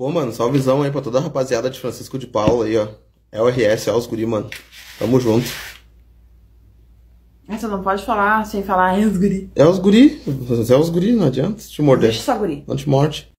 Pô, mano, visão aí pra toda a rapaziada de Francisco de Paula aí, ó. RS, é os guri, mano. Tamo junto. Você não pode falar sem falar é os guri. É os guri. É os guri, não adianta. Te morder. Deixa só guri. Não te morde.